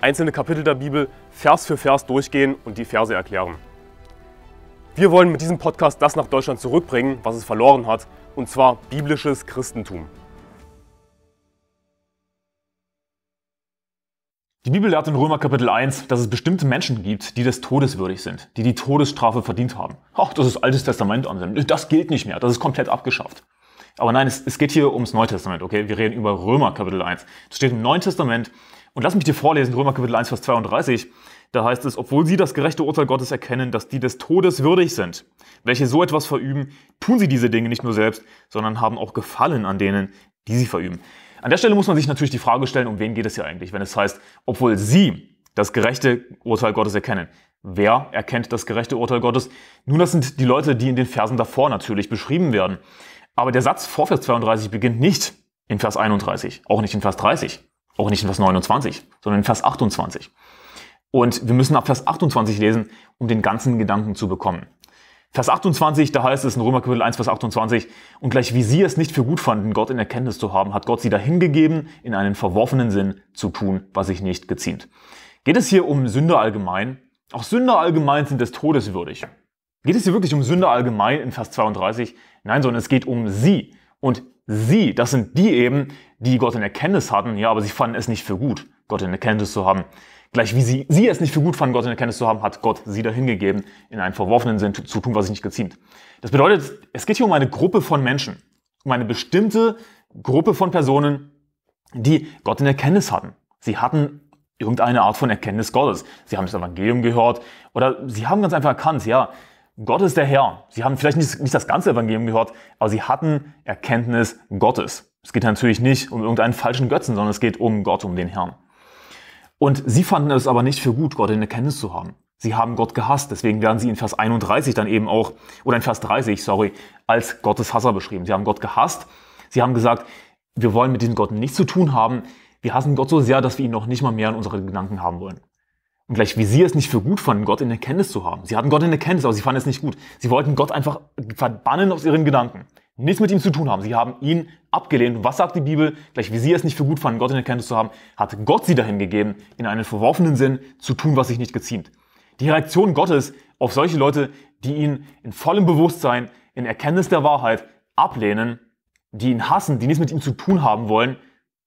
einzelne Kapitel der Bibel Vers für Vers durchgehen und die Verse erklären. Wir wollen mit diesem Podcast das nach Deutschland zurückbringen, was es verloren hat, und zwar biblisches Christentum. Die Bibel lehrt in Römer Kapitel 1, dass es bestimmte Menschen gibt, die des Todes würdig sind, die die Todesstrafe verdient haben. Ach, das ist Altes Testament an. Das gilt nicht mehr. Das ist komplett abgeschafft. Aber nein, es, es geht hier ums Neue Testament, okay? Wir reden über Römer Kapitel 1. Es steht im Neuen Testament, und lass mich dir vorlesen, Römer Kapitel 1, Vers 32. Da heißt es, obwohl sie das gerechte Urteil Gottes erkennen, dass die des Todes würdig sind, welche so etwas verüben, tun sie diese Dinge nicht nur selbst, sondern haben auch Gefallen an denen, die sie verüben. An der Stelle muss man sich natürlich die Frage stellen, um wen geht es hier eigentlich, wenn es heißt, obwohl sie das gerechte Urteil Gottes erkennen. Wer erkennt das gerechte Urteil Gottes? Nun, das sind die Leute, die in den Versen davor natürlich beschrieben werden. Aber der Satz vor Vers 32 beginnt nicht in Vers 31, auch nicht in Vers 30 auch nicht in Vers 29, sondern in Vers 28. Und wir müssen ab Vers 28 lesen, um den ganzen Gedanken zu bekommen. Vers 28, da heißt es in Römer Kapitel 1, Vers 28, und gleich wie sie es nicht für gut fanden, Gott in Erkenntnis zu haben, hat Gott sie dahingegeben, in einen verworfenen Sinn zu tun, was sich nicht geziemt. Geht es hier um Sünder allgemein? Auch Sünder allgemein sind des Todes würdig. Geht es hier wirklich um Sünder allgemein in Vers 32? Nein, sondern es geht um sie. Und sie, das sind die eben, die Gott in Erkenntnis hatten, ja, aber sie fanden es nicht für gut, Gott in Erkenntnis zu haben. Gleich wie sie, sie es nicht für gut fanden, Gott in Erkenntnis zu haben, hat Gott sie dahingegeben, in einen verworfenen Sinn zu tun, was sich nicht geziemt. Das bedeutet, es geht hier um eine Gruppe von Menschen, um eine bestimmte Gruppe von Personen, die Gott in Erkenntnis hatten. Sie hatten irgendeine Art von Erkenntnis Gottes. Sie haben das Evangelium gehört oder sie haben ganz einfach erkannt, ja, Gott ist der Herr. Sie haben vielleicht nicht, nicht das ganze Evangelium gehört, aber sie hatten Erkenntnis Gottes. Es geht natürlich nicht um irgendeinen falschen Götzen, sondern es geht um Gott, um den Herrn. Und sie fanden es aber nicht für gut, Gott in Erkenntnis zu haben. Sie haben Gott gehasst, deswegen werden sie in Vers 31 dann eben auch, oder in Vers 30, sorry, als Gottes Hasser beschrieben. Sie haben Gott gehasst. Sie haben gesagt, wir wollen mit diesem Gott nichts zu tun haben. Wir hassen Gott so sehr, dass wir ihn noch nicht mal mehr in unseren Gedanken haben wollen. Und gleich wie sie es nicht für gut fanden, Gott in Erkenntnis zu haben. Sie hatten Gott in Erkenntnis, aber sie fanden es nicht gut. Sie wollten Gott einfach verbannen aus ihren Gedanken nichts mit ihm zu tun haben. Sie haben ihn abgelehnt. Und was sagt die Bibel? Gleich wie sie es nicht für gut fanden, Gott in Erkenntnis zu haben, hat Gott sie dahin gegeben, in einen verworfenen Sinn zu tun, was sich nicht geziemt. Die Reaktion Gottes auf solche Leute, die ihn in vollem Bewusstsein, in Erkenntnis der Wahrheit ablehnen, die ihn hassen, die nichts mit ihm zu tun haben wollen,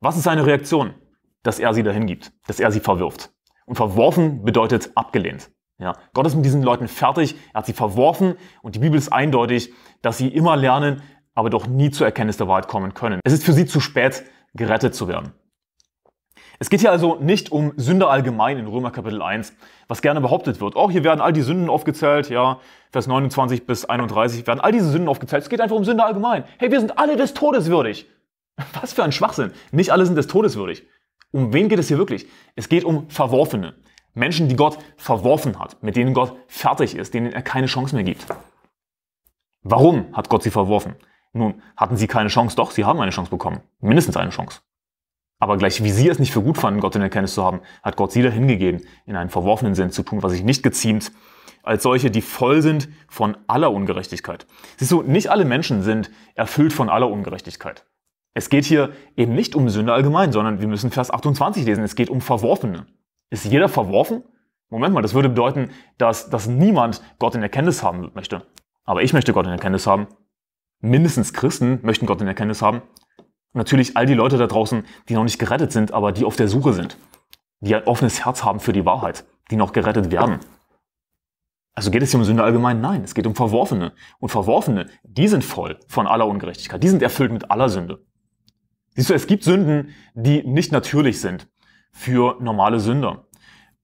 was ist seine Reaktion? Dass er sie dahin gibt, dass er sie verwirft. Und verworfen bedeutet abgelehnt. Ja, Gott ist mit diesen Leuten fertig, er hat sie verworfen und die Bibel ist eindeutig, dass sie immer lernen, aber doch nie zur Erkenntnis der Wahrheit kommen können. Es ist für sie zu spät, gerettet zu werden. Es geht hier also nicht um Sünder allgemein in Römer Kapitel 1, was gerne behauptet wird. Oh, hier werden all die Sünden aufgezählt, ja, Vers 29 bis 31 werden all diese Sünden aufgezählt. Es geht einfach um Sünder allgemein. Hey, wir sind alle des Todes würdig. Was für ein Schwachsinn. Nicht alle sind des Todes würdig. Um wen geht es hier wirklich? Es geht um Verworfene. Menschen, die Gott verworfen hat, mit denen Gott fertig ist, denen er keine Chance mehr gibt. Warum hat Gott sie verworfen? Nun, hatten sie keine Chance, doch, sie haben eine Chance bekommen. Mindestens eine Chance. Aber gleich wie sie es nicht für gut fanden, Gott in Erkenntnis zu haben, hat Gott sie dahingegeben, in einen verworfenen Sinn zu tun, was sich nicht geziemt, als solche, die voll sind von aller Ungerechtigkeit. Siehst du, nicht alle Menschen sind erfüllt von aller Ungerechtigkeit. Es geht hier eben nicht um Sünde allgemein, sondern wir müssen Vers 28 lesen. Es geht um Verworfene. Ist jeder verworfen? Moment mal, das würde bedeuten, dass, dass niemand Gott in Erkenntnis haben möchte. Aber ich möchte Gott in Erkenntnis haben mindestens Christen möchten Gott in Erkenntnis haben. Und natürlich all die Leute da draußen, die noch nicht gerettet sind, aber die auf der Suche sind. Die ein offenes Herz haben für die Wahrheit, die noch gerettet werden. Also geht es hier um Sünde allgemein? Nein, es geht um Verworfene. Und Verworfene, die sind voll von aller Ungerechtigkeit. Die sind erfüllt mit aller Sünde. Siehst du, es gibt Sünden, die nicht natürlich sind für normale Sünder.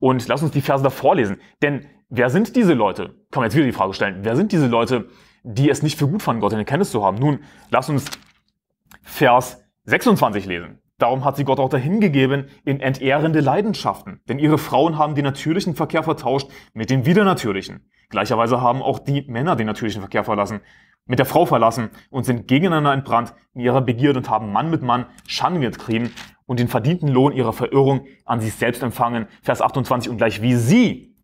Und lass uns die Verse davor lesen. Denn wer sind diese Leute? Kann man jetzt wieder die Frage stellen. Wer sind diese Leute, die es nicht für gut fanden, Gott in Erkenntnis zu haben. Nun, lass uns Vers 26 lesen. Darum hat sie Gott auch dahingegeben in entehrende Leidenschaften. Denn ihre Frauen haben den natürlichen Verkehr vertauscht mit dem widernatürlichen. Gleicherweise haben auch die Männer den natürlichen Verkehr verlassen, mit der Frau verlassen und sind gegeneinander entbrannt in ihrer Begierde und haben Mann mit Mann Schandgier getrieben und den verdienten Lohn ihrer Verirrung an sich selbst empfangen. Vers 28. Und gleich wie sie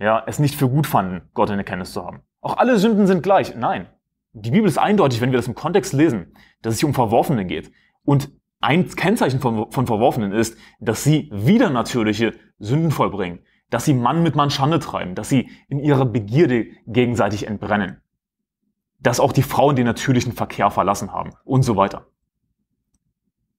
ja, es nicht für gut fanden, Gott in Erkenntnis zu haben auch alle Sünden sind gleich. Nein. Die Bibel ist eindeutig, wenn wir das im Kontext lesen, dass es hier um Verworfene geht. Und ein Kennzeichen von, von Verworfenen ist, dass sie widernatürliche Sünden vollbringen, dass sie Mann mit Mann Schande treiben, dass sie in ihrer Begierde gegenseitig entbrennen, dass auch die Frauen den natürlichen Verkehr verlassen haben und so weiter.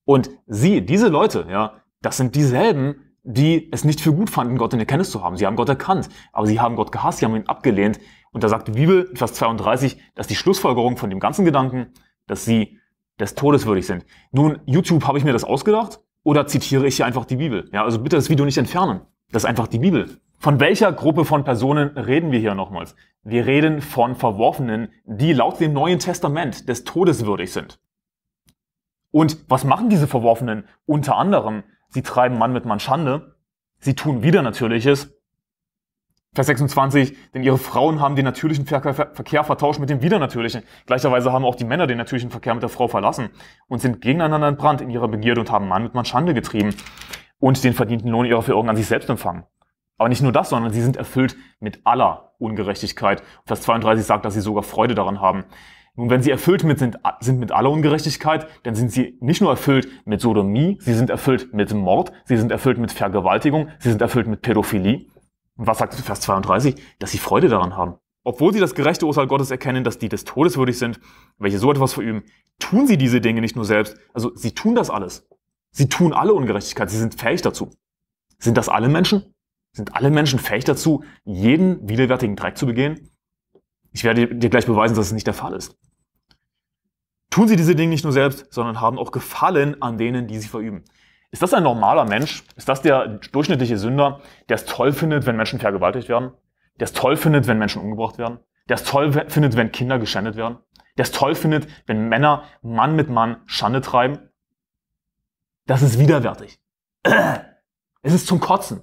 Und sie, diese Leute, ja, das sind dieselben, die es nicht für gut fanden, Gott in Erkenntnis zu haben. Sie haben Gott erkannt, aber sie haben Gott gehasst, sie haben ihn abgelehnt. Und da sagt die Bibel, Vers 32, dass die Schlussfolgerung von dem ganzen Gedanken, dass sie des Todes würdig sind. Nun, YouTube, habe ich mir das ausgedacht oder zitiere ich hier einfach die Bibel? Ja, also bitte das Video nicht entfernen. Das ist einfach die Bibel. Von welcher Gruppe von Personen reden wir hier nochmals? Wir reden von Verworfenen, die laut dem Neuen Testament des Todes würdig sind. Und was machen diese Verworfenen? Unter anderem, Sie treiben Mann mit Mann Schande. Sie tun wieder Natürliches. Vers 26, denn ihre Frauen haben den natürlichen Verkehr vertauscht mit dem widernatürlichen. Gleicherweise haben auch die Männer den natürlichen Verkehr mit der Frau verlassen und sind gegeneinander entbrannt in ihrer Begierde und haben Mann mit Mann Schande getrieben und den verdienten Lohn ihrer Verirrung an sich selbst empfangen. Aber nicht nur das, sondern sie sind erfüllt mit aller Ungerechtigkeit. Vers 32 sagt, dass sie sogar Freude daran haben. Nun, wenn sie erfüllt mit, sind, sind mit aller Ungerechtigkeit, dann sind sie nicht nur erfüllt mit Sodomie, sie sind erfüllt mit Mord, sie sind erfüllt mit Vergewaltigung, sie sind erfüllt mit Pädophilie. Und was sagt Vers 32? Dass sie Freude daran haben. Obwohl sie das gerechte Urteil Gottes erkennen, dass die des Todes würdig sind, welche so etwas verüben, tun sie diese Dinge nicht nur selbst. Also sie tun das alles. Sie tun alle Ungerechtigkeit, sie sind fähig dazu. Sind das alle Menschen? Sind alle Menschen fähig dazu, jeden widerwärtigen Dreck zu begehen? Ich werde dir gleich beweisen, dass es nicht der Fall ist tun sie diese Dinge nicht nur selbst, sondern haben auch Gefallen an denen, die sie verüben. Ist das ein normaler Mensch? Ist das der durchschnittliche Sünder, der es toll findet, wenn Menschen vergewaltigt werden? Der es toll findet, wenn Menschen umgebracht werden? Der es toll findet, wenn Kinder geschändet werden? Der es toll findet, wenn Männer Mann mit Mann Schande treiben? Das ist widerwärtig. Es ist zum Kotzen.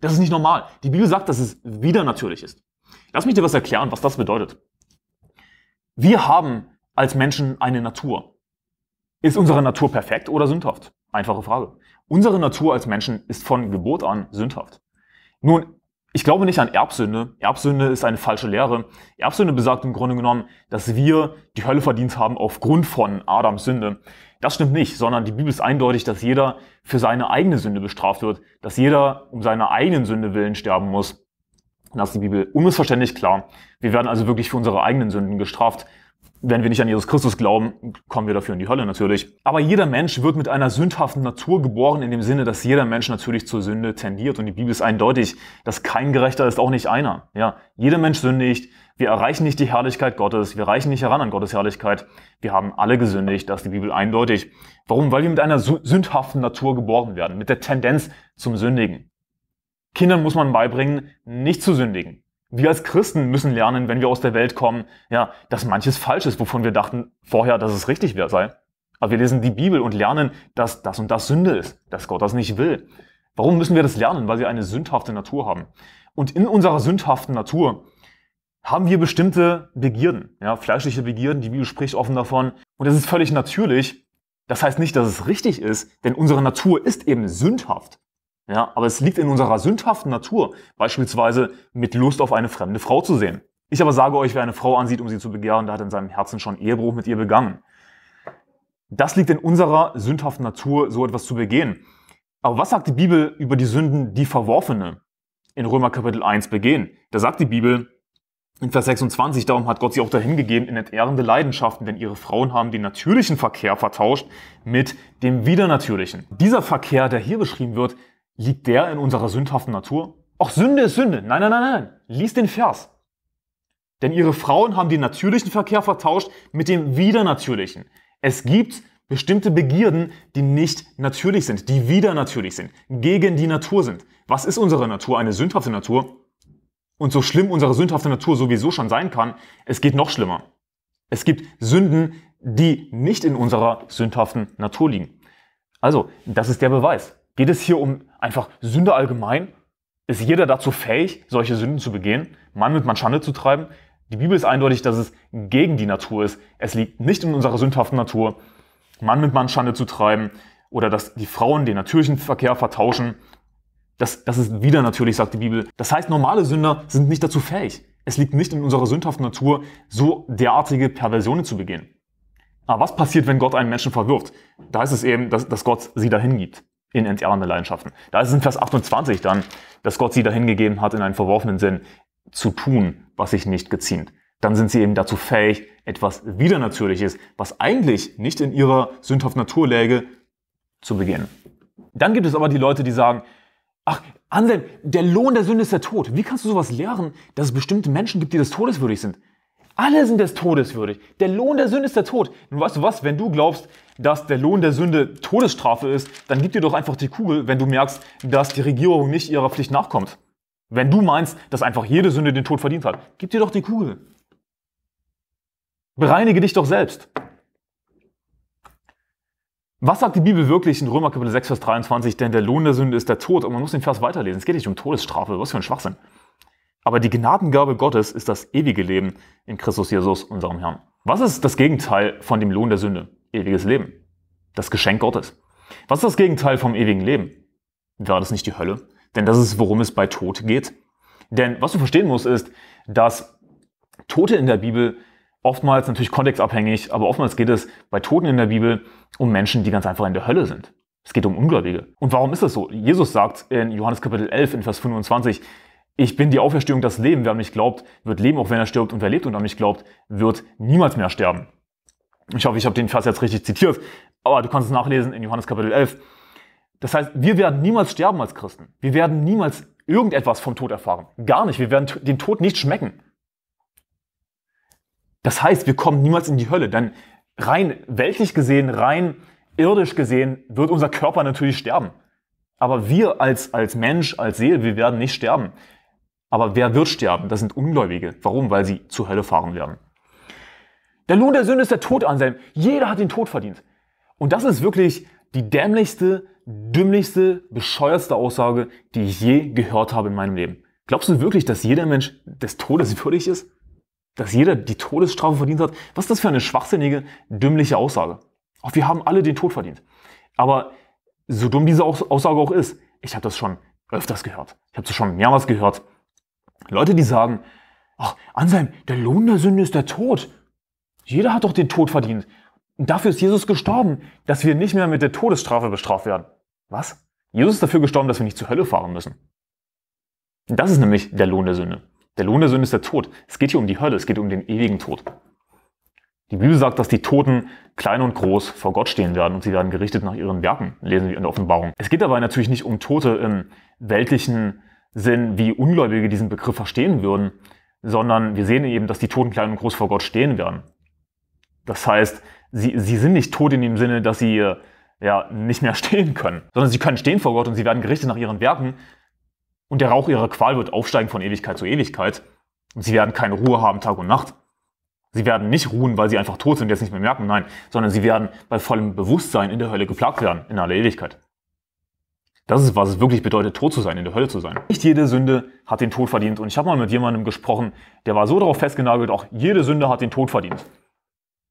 Das ist nicht normal. Die Bibel sagt, dass es widernatürlich ist. Lass mich dir was erklären, was das bedeutet. Wir haben als Menschen eine Natur? Ist unsere Natur perfekt oder sündhaft? Einfache Frage. Unsere Natur als Menschen ist von Geburt an sündhaft. Nun, ich glaube nicht an Erbsünde. Erbsünde ist eine falsche Lehre. Erbsünde besagt im Grunde genommen, dass wir die Hölle verdient haben aufgrund von Adams Sünde. Das stimmt nicht, sondern die Bibel ist eindeutig, dass jeder für seine eigene Sünde bestraft wird, dass jeder um seine eigenen Sünde willen sterben muss. Und Das ist die Bibel unmissverständlich klar. Wir werden also wirklich für unsere eigenen Sünden gestraft. Wenn wir nicht an Jesus Christus glauben, kommen wir dafür in die Hölle natürlich. Aber jeder Mensch wird mit einer sündhaften Natur geboren, in dem Sinne, dass jeder Mensch natürlich zur Sünde tendiert. Und die Bibel ist eindeutig, dass kein Gerechter ist, auch nicht einer. Ja, jeder Mensch sündigt. Wir erreichen nicht die Herrlichkeit Gottes. Wir reichen nicht heran an Gottes Herrlichkeit. Wir haben alle gesündigt. Das ist die Bibel eindeutig. Warum? Weil wir mit einer sündhaften Natur geboren werden. Mit der Tendenz zum Sündigen. Kindern muss man beibringen, nicht zu sündigen wir als Christen müssen lernen, wenn wir aus der Welt kommen, ja, dass manches falsch ist, wovon wir dachten vorher, dass es richtig wäre sei. Aber wir lesen die Bibel und lernen, dass das und das Sünde ist, dass Gott das nicht will. Warum müssen wir das lernen? Weil wir eine sündhafte Natur haben. Und in unserer sündhaften Natur haben wir bestimmte Begierden, ja, fleischliche Begierden, die Bibel spricht offen davon. Und das ist völlig natürlich. Das heißt nicht, dass es richtig ist, denn unsere Natur ist eben sündhaft. Ja, aber es liegt in unserer sündhaften Natur, beispielsweise mit Lust auf eine fremde Frau zu sehen. Ich aber sage euch, wer eine Frau ansieht, um sie zu begehren, der hat in seinem Herzen schon Ehebruch mit ihr begangen. Das liegt in unserer sündhaften Natur, so etwas zu begehen. Aber was sagt die Bibel über die Sünden, die Verworfene in Römer Kapitel 1 begehen? Da sagt die Bibel in Vers 26, darum hat Gott sie auch dahingegeben in entehrende Leidenschaften, denn ihre Frauen haben den natürlichen Verkehr vertauscht mit dem widernatürlichen. Dieser Verkehr, der hier beschrieben wird, Liegt der in unserer sündhaften Natur? Ach, Sünde ist Sünde. Nein, nein, nein, nein. Lies den Vers. Denn ihre Frauen haben den natürlichen Verkehr vertauscht mit dem widernatürlichen. Es gibt bestimmte Begierden, die nicht natürlich sind, die widernatürlich sind, gegen die Natur sind. Was ist unsere Natur? Eine sündhafte Natur. Und so schlimm unsere sündhafte Natur sowieso schon sein kann, es geht noch schlimmer. Es gibt Sünden, die nicht in unserer sündhaften Natur liegen. Also, das ist der Beweis. Geht es hier um einfach Sünde allgemein? Ist jeder dazu fähig, solche Sünden zu begehen, Mann mit Mann Schande zu treiben? Die Bibel ist eindeutig, dass es gegen die Natur ist. Es liegt nicht in unserer sündhaften Natur, Mann mit Mann Schande zu treiben oder dass die Frauen den natürlichen Verkehr vertauschen. Das, das ist wieder natürlich, sagt die Bibel. Das heißt, normale Sünder sind nicht dazu fähig. Es liegt nicht in unserer sündhaften Natur, so derartige Perversionen zu begehen. Aber was passiert, wenn Gott einen Menschen verwirft? Da ist es eben, dass, dass Gott sie dahin gibt in entehrende Leidenschaften. Da ist es in Vers 28 dann, dass Gott sie dahin gegeben hat, in einen verworfenen Sinn zu tun, was sich nicht geziemt. Dann sind sie eben dazu fähig, etwas Widernatürliches, was eigentlich nicht in ihrer sündhaften Natur läge, zu begehen. Dann gibt es aber die Leute, die sagen, ach, Anselm, der Lohn der Sünde ist der Tod. Wie kannst du sowas lehren, dass es bestimmte Menschen gibt, die des Todes würdig sind? Alle sind des Todes würdig. Der Lohn der Sünde ist der Tod. Und weißt du was, wenn du glaubst, dass der Lohn der Sünde Todesstrafe ist, dann gib dir doch einfach die Kugel, wenn du merkst, dass die Regierung nicht ihrer Pflicht nachkommt. Wenn du meinst, dass einfach jede Sünde den Tod verdient hat, gib dir doch die Kugel. Bereinige dich doch selbst. Was sagt die Bibel wirklich in Römer Kapitel 6, Vers 23? Denn der Lohn der Sünde ist der Tod. Und man muss den Vers weiterlesen. Es geht nicht um Todesstrafe. Was für ein Schwachsinn. Aber die Gnadengabe Gottes ist das ewige Leben in Christus Jesus, unserem Herrn. Was ist das Gegenteil von dem Lohn der Sünde? Ewiges Leben. Das Geschenk Gottes. Was ist das Gegenteil vom ewigen Leben? War das nicht die Hölle? Denn das ist, worum es bei Tod geht. Denn was du verstehen musst, ist, dass Tote in der Bibel oftmals natürlich kontextabhängig, aber oftmals geht es bei Toten in der Bibel um Menschen, die ganz einfach in der Hölle sind. Es geht um Ungläubige. Und warum ist das so? Jesus sagt in Johannes Kapitel 11 in Vers 25, ich bin die Auferstehung das Leben. Wer an mich glaubt, wird leben, auch wenn er stirbt. Und wer lebt und an mich glaubt, wird niemals mehr sterben. Ich hoffe, ich habe den Vers jetzt richtig zitiert, aber du kannst es nachlesen in Johannes Kapitel 11. Das heißt, wir werden niemals sterben als Christen. Wir werden niemals irgendetwas vom Tod erfahren. Gar nicht. Wir werden den Tod nicht schmecken. Das heißt, wir kommen niemals in die Hölle, denn rein weltlich gesehen, rein irdisch gesehen, wird unser Körper natürlich sterben. Aber wir als, als Mensch, als Seele, wir werden nicht sterben. Aber wer wird sterben? Das sind Ungläubige. Warum? Weil sie zur Hölle fahren werden. Der Lohn der Sünde ist der Tod, Anselm. Jeder hat den Tod verdient. Und das ist wirklich die dämlichste, dümmlichste, bescheuerste Aussage, die ich je gehört habe in meinem Leben. Glaubst du wirklich, dass jeder Mensch des Todes würdig ist? Dass jeder die Todesstrafe verdient hat? Was ist das für eine schwachsinnige, dümmliche Aussage? Auch wir haben alle den Tod verdient. Aber so dumm diese Aussage auch ist, ich habe das schon öfters gehört. Ich habe das schon mehrmals gehört. Leute, die sagen, ach, Anselm, der Lohn der Sünde ist der Tod. Jeder hat doch den Tod verdient. Und dafür ist Jesus gestorben, dass wir nicht mehr mit der Todesstrafe bestraft werden. Was? Jesus ist dafür gestorben, dass wir nicht zur Hölle fahren müssen. Das ist nämlich der Lohn der Sünde. Der Lohn der Sünde ist der Tod. Es geht hier um die Hölle, es geht um den ewigen Tod. Die Bibel sagt, dass die Toten klein und groß vor Gott stehen werden und sie werden gerichtet nach ihren Werken, lesen wir in der Offenbarung. Es geht dabei natürlich nicht um Tote im weltlichen sind, wie Ungläubige diesen Begriff verstehen würden, sondern wir sehen eben, dass die Toten klein und groß vor Gott stehen werden. Das heißt, sie, sie sind nicht tot in dem Sinne, dass sie äh, ja, nicht mehr stehen können, sondern sie können stehen vor Gott und sie werden gerichtet nach ihren Werken und der Rauch ihrer Qual wird aufsteigen von Ewigkeit zu Ewigkeit und sie werden keine Ruhe haben Tag und Nacht. Sie werden nicht ruhen, weil sie einfach tot sind und jetzt nicht mehr merken, nein, sondern sie werden bei vollem Bewusstsein in der Hölle geplagt werden, in aller Ewigkeit. Das ist, was es wirklich bedeutet, tot zu sein, in der Hölle zu sein. Nicht jede Sünde hat den Tod verdient. Und ich habe mal mit jemandem gesprochen, der war so darauf festgenagelt, auch jede Sünde hat den Tod verdient.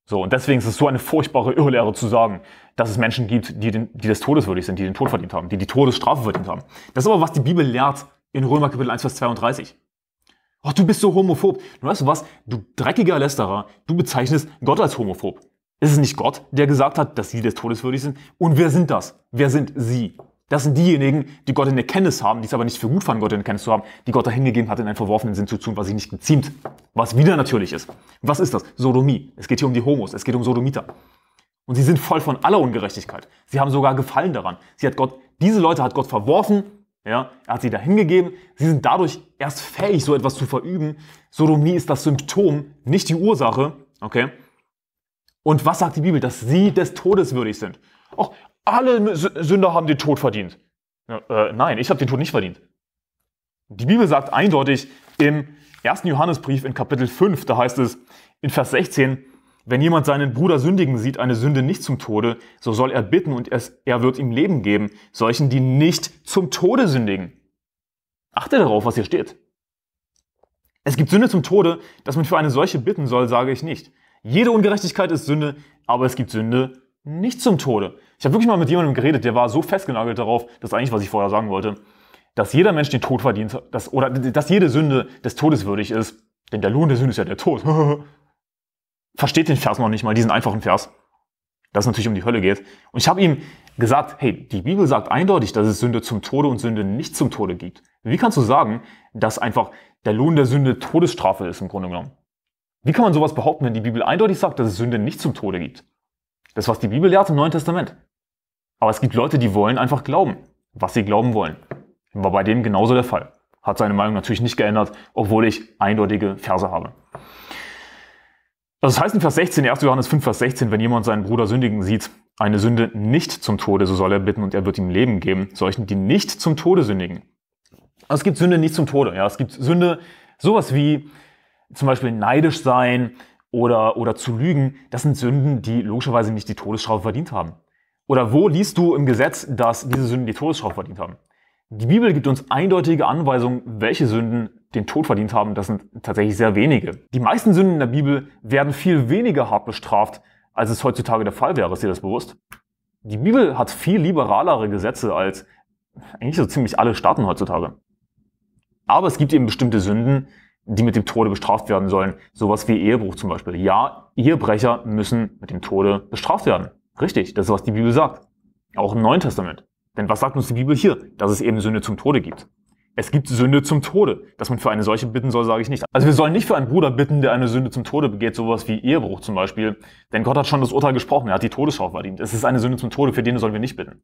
So, und deswegen ist es so eine furchtbare Irrlehre zu sagen, dass es Menschen gibt, die, den, die des Todes würdig sind, die den Tod verdient haben, die die Todesstrafe verdient haben. Das ist aber, was die Bibel lehrt in Römer Kapitel 1, Vers 32. Oh, du bist so homophob. Und weißt du was? Du dreckiger Lästerer, du bezeichnest Gott als homophob. Ist es nicht Gott, der gesagt hat, dass sie des Todes würdig sind? Und wer sind das? Wer sind sie? Das sind diejenigen, die Gott in der Kenntnis haben, die es aber nicht für gut fanden, Gott in der Kenntnis zu haben, die Gott dahingegeben hat, in einen verworfenen Sinn zu tun, was sich nicht geziemt, was wieder natürlich ist. Was ist das? Sodomie. Es geht hier um die Homos, es geht um Sodomiter. Und sie sind voll von aller Ungerechtigkeit. Sie haben sogar Gefallen daran. Sie hat Gott, diese Leute hat Gott verworfen, ja, er hat sie dahingegeben. Sie sind dadurch erst fähig, so etwas zu verüben. Sodomie ist das Symptom, nicht die Ursache, okay? Und was sagt die Bibel? Dass sie des Todes würdig sind. Och, alle Sünder haben den Tod verdient. Äh, nein, ich habe den Tod nicht verdient. Die Bibel sagt eindeutig im ersten Johannesbrief in Kapitel 5, da heißt es in Vers 16, wenn jemand seinen Bruder sündigen sieht, eine Sünde nicht zum Tode, so soll er bitten und er wird ihm Leben geben, solchen, die nicht zum Tode sündigen. Achte darauf, was hier steht. Es gibt Sünde zum Tode, dass man für eine solche bitten soll, sage ich nicht. Jede Ungerechtigkeit ist Sünde, aber es gibt Sünde, nicht zum Tode. Ich habe wirklich mal mit jemandem geredet, der war so festgenagelt darauf, das ist eigentlich, was ich vorher sagen wollte, dass jeder Mensch den Tod verdient, dass, oder dass jede Sünde des Todes würdig ist. Denn der Lohn der Sünde ist ja der Tod. Versteht den Vers noch nicht mal, diesen einfachen Vers, dass es natürlich um die Hölle geht. Und ich habe ihm gesagt, hey, die Bibel sagt eindeutig, dass es Sünde zum Tode und Sünde nicht zum Tode gibt. Wie kannst du sagen, dass einfach der Lohn der Sünde Todesstrafe ist im Grunde genommen? Wie kann man sowas behaupten, wenn die Bibel eindeutig sagt, dass es Sünde nicht zum Tode gibt? Das, was die Bibel lehrt im Neuen Testament. Aber es gibt Leute, die wollen einfach glauben, was sie glauben wollen. War bei dem genauso der Fall. Hat seine Meinung natürlich nicht geändert, obwohl ich eindeutige Verse habe. Also das heißt in Vers 16, 1. Johannes 5, Vers 16, wenn jemand seinen Bruder sündigen sieht, eine Sünde nicht zum Tode, so soll er bitten und er wird ihm Leben geben, solchen, die nicht zum Tode sündigen. es gibt Sünde nicht zum Tode. Ja, es gibt Sünde, sowas wie zum Beispiel neidisch sein, oder, oder zu lügen, das sind Sünden, die logischerweise nicht die Todesstrafe verdient haben. Oder wo liest du im Gesetz, dass diese Sünden die Todesstrafe verdient haben? Die Bibel gibt uns eindeutige Anweisungen, welche Sünden den Tod verdient haben. Das sind tatsächlich sehr wenige. Die meisten Sünden in der Bibel werden viel weniger hart bestraft, als es heutzutage der Fall wäre. Ist dir das bewusst? Die Bibel hat viel liberalere Gesetze als eigentlich so ziemlich alle Staaten heutzutage. Aber es gibt eben bestimmte Sünden, die mit dem Tode bestraft werden sollen. Sowas wie Ehebruch zum Beispiel. Ja, Ehebrecher müssen mit dem Tode bestraft werden. Richtig, das ist, was die Bibel sagt. Auch im Neuen Testament. Denn was sagt uns die Bibel hier? Dass es eben Sünde zum Tode gibt. Es gibt Sünde zum Tode. Dass man für eine solche bitten soll, sage ich nicht. Also wir sollen nicht für einen Bruder bitten, der eine Sünde zum Tode begeht, sowas wie Ehebruch zum Beispiel. Denn Gott hat schon das Urteil gesprochen, er hat die Todesschau verdient. Es ist eine Sünde zum Tode, für den sollen wir nicht bitten.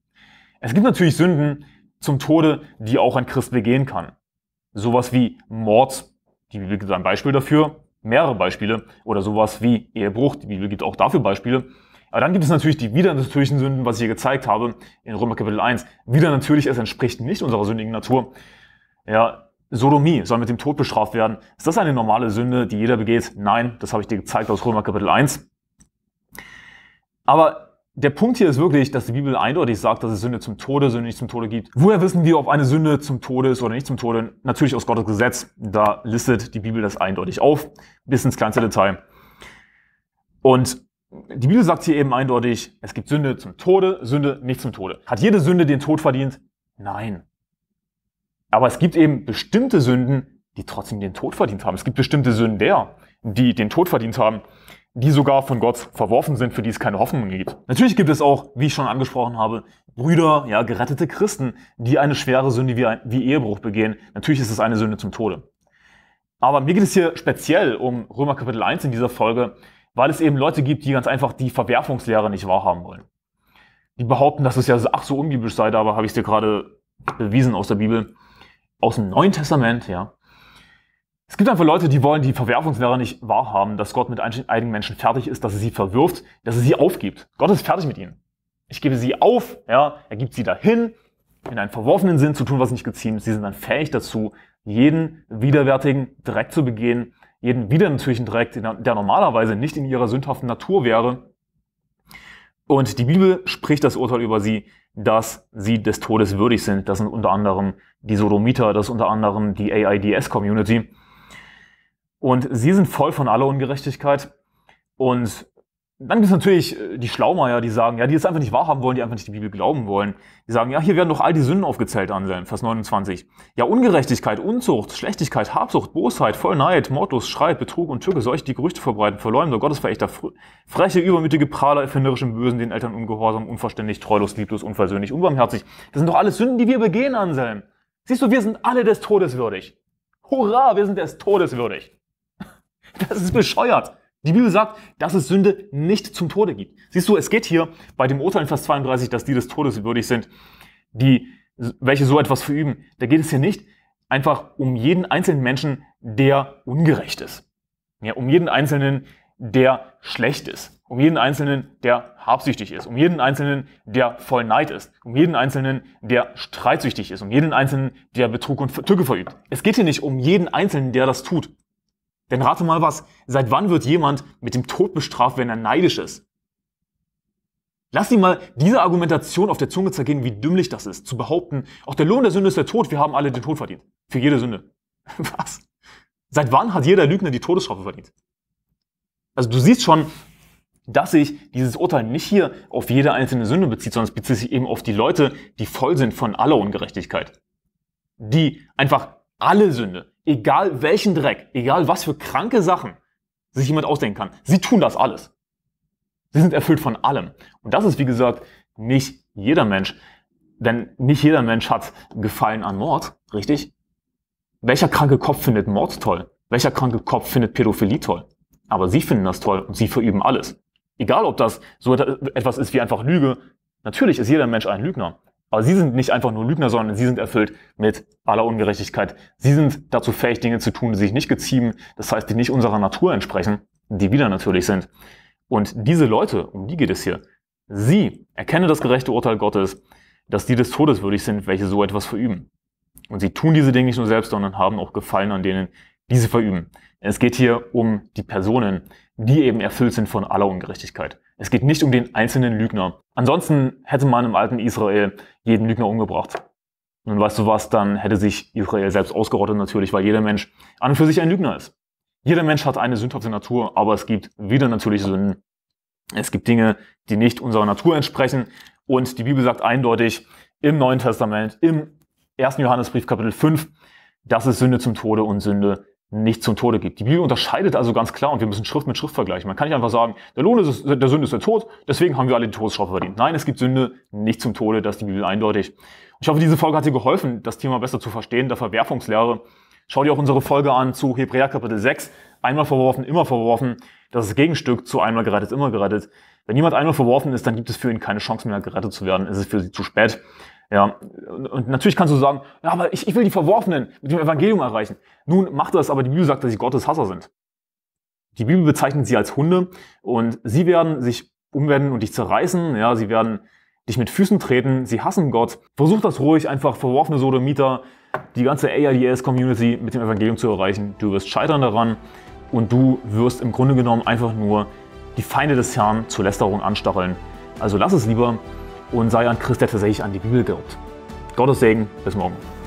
Es gibt natürlich Sünden zum Tode, die auch ein Christ begehen kann. Sowas wie Mords die Bibel gibt ein Beispiel dafür, mehrere Beispiele oder sowas wie Ehebruch. Die Bibel gibt auch dafür Beispiele. Aber dann gibt es natürlich die wieder natürlichen Sünden, was ich hier gezeigt habe in Römer Kapitel 1. Wieder natürlich, es entspricht nicht unserer sündigen Natur. Ja, Sodomie soll mit dem Tod bestraft werden. Ist das eine normale Sünde, die jeder begeht? Nein, das habe ich dir gezeigt aus Römer Kapitel 1. Aber der Punkt hier ist wirklich, dass die Bibel eindeutig sagt, dass es Sünde zum Tode, Sünde nicht zum Tode gibt. Woher wissen wir, ob eine Sünde zum Tode ist oder nicht zum Tode? Natürlich aus Gottes Gesetz. Da listet die Bibel das eindeutig auf, bis ins kleinste Detail. Und die Bibel sagt hier eben eindeutig, es gibt Sünde zum Tode, Sünde nicht zum Tode. Hat jede Sünde den Tod verdient? Nein. Aber es gibt eben bestimmte Sünden, die trotzdem den Tod verdient haben. Es gibt bestimmte Sünden der, die den Tod verdient haben die sogar von Gott verworfen sind, für die es keine Hoffnung gibt. Natürlich gibt es auch, wie ich schon angesprochen habe, Brüder, ja, gerettete Christen, die eine schwere Sünde wie, ein, wie Ehebruch begehen. Natürlich ist es eine Sünde zum Tode. Aber mir geht es hier speziell um Römer Kapitel 1 in dieser Folge, weil es eben Leute gibt, die ganz einfach die Verwerfungslehre nicht wahrhaben wollen. Die behaupten, dass es ja ach so unbiblisch sei, aber habe ich es dir gerade bewiesen aus der Bibel. Aus dem Neuen Testament, ja, es gibt einfach Leute, die wollen die Verwerfungslehre nicht wahrhaben, dass Gott mit einigen Menschen fertig ist, dass er sie verwirft, dass er sie aufgibt. Gott ist fertig mit ihnen. Ich gebe sie auf, ja, er gibt sie dahin, in einen verworfenen Sinn zu tun, was nicht geziemt Sie sind dann fähig dazu, jeden widerwärtigen Dreck zu begehen, jeden widernatürlichen Dreck, der normalerweise nicht in ihrer sündhaften Natur wäre. Und die Bibel spricht das Urteil über sie, dass sie des Todes würdig sind. Das sind unter anderem die Sodomiter, das ist unter anderem die AIDS-Community. Und sie sind voll von aller Ungerechtigkeit. Und dann gibt es natürlich äh, die Schlaumeier, die sagen, ja, die es einfach nicht wahrhaben wollen, die einfach nicht die Bibel glauben wollen. Die sagen, ja, hier werden doch all die Sünden aufgezählt, Anselm, Vers 29. Ja, Ungerechtigkeit, Unzucht, Schlechtigkeit, Habsucht, Bosheit, Vollneid, Mordlust, Schreit, Betrug und Tücke, solche, die Gerüchte verbreiten, Verleumder, Gottesverächter, freche, übermütige Prahler, erfinderisch Bösen, den Eltern ungehorsam, unverständlich, treulos, lieblos, unversöhnlich, unbarmherzig. Das sind doch alles Sünden, die wir begehen, Anselm. Siehst du, wir sind alle des Todes würdig. Hurra, wir sind des Todes würdig. Das ist bescheuert. Die Bibel sagt, dass es Sünde nicht zum Tode gibt. Siehst du, es geht hier bei dem Urteil in Vers 32, dass die des Todes würdig sind, die, welche so etwas verüben. Da geht es hier nicht einfach um jeden einzelnen Menschen, der ungerecht ist. Ja, um jeden einzelnen, der schlecht ist. Um jeden einzelnen, der habsüchtig ist. Um jeden einzelnen, der voll Neid ist. Um jeden einzelnen, der streitsüchtig ist. Um jeden einzelnen, der Betrug und Tücke verübt. Es geht hier nicht um jeden einzelnen, der das tut. Denn rate mal was, seit wann wird jemand mit dem Tod bestraft, wenn er neidisch ist? Lass sie mal diese Argumentation auf der Zunge zergehen, wie dümmlich das ist, zu behaupten, auch der Lohn der Sünde ist der Tod, wir haben alle den Tod verdient. Für jede Sünde. Was? Seit wann hat jeder Lügner die Todesstrafe verdient? Also du siehst schon, dass sich dieses Urteil nicht hier auf jede einzelne Sünde bezieht, sondern es bezieht sich eben auf die Leute, die voll sind von aller Ungerechtigkeit. Die einfach alle Sünde, egal welchen Dreck, egal was für kranke Sachen sich jemand ausdenken kann, sie tun das alles. Sie sind erfüllt von allem. Und das ist, wie gesagt, nicht jeder Mensch. Denn nicht jeder Mensch hat Gefallen an Mord, richtig? Welcher kranke Kopf findet Mord toll? Welcher kranke Kopf findet Pädophilie toll? Aber sie finden das toll und sie verüben alles. Egal, ob das so etwas ist wie einfach Lüge. Natürlich ist jeder Mensch ein Lügner. Aber sie sind nicht einfach nur Lügner, sondern sie sind erfüllt mit aller Ungerechtigkeit. Sie sind dazu fähig, Dinge zu tun, die sich nicht geziemen, das heißt, die nicht unserer Natur entsprechen, die wieder natürlich sind. Und diese Leute, um die geht es hier, sie erkennen das gerechte Urteil Gottes, dass die des Todes würdig sind, welche so etwas verüben. Und sie tun diese Dinge nicht nur selbst, sondern haben auch Gefallen an denen, die sie verüben. Es geht hier um die Personen, die eben erfüllt sind von aller Ungerechtigkeit. Es geht nicht um den einzelnen Lügner. Ansonsten hätte man im alten Israel jeden Lügner umgebracht. Nun weißt du was, dann hätte sich Israel selbst ausgerottet natürlich, weil jeder Mensch an und für sich ein Lügner ist. Jeder Mensch hat eine sündhafte Natur, aber es gibt wieder natürliche Sünden. Es gibt Dinge, die nicht unserer Natur entsprechen. Und die Bibel sagt eindeutig im Neuen Testament, im 1. Johannesbrief Kapitel 5, dass es Sünde zum Tode und Sünde nicht zum Tode gibt. Die Bibel unterscheidet also ganz klar und wir müssen Schrift mit Schrift vergleichen. Man kann nicht einfach sagen, der Lohn ist, der Sünde ist der Tod, deswegen haben wir alle die Todesstrafe verdient. Nein, es gibt Sünde nicht zum Tode, das ist die Bibel eindeutig. ich hoffe, diese Folge hat dir geholfen, das Thema besser zu verstehen, der Verwerfungslehre. Schau dir auch unsere Folge an zu Hebräer Kapitel 6. Einmal verworfen, immer verworfen. Das ist das Gegenstück zu einmal gerettet, immer gerettet. Wenn jemand einmal verworfen ist, dann gibt es für ihn keine Chance mehr, gerettet zu werden. Es ist für sie zu spät. Ja, und natürlich kannst du sagen, ja, aber ich, ich will die Verworfenen mit dem Evangelium erreichen. Nun macht das, aber die Bibel sagt, dass sie Gottes Hasser sind. Die Bibel bezeichnet sie als Hunde und sie werden sich umwenden und dich zerreißen. Ja, sie werden dich mit Füßen treten. Sie hassen Gott. Versuch das ruhig, einfach verworfene Sodomiter, die ganze AIDS-Community mit dem Evangelium zu erreichen. Du wirst scheitern daran und du wirst im Grunde genommen einfach nur die Feinde des Herrn zur Lästerung anstacheln. Also lass es lieber und sei an Christ der tatsächlich an die Bibel glaubt. Gottes Segen, bis morgen.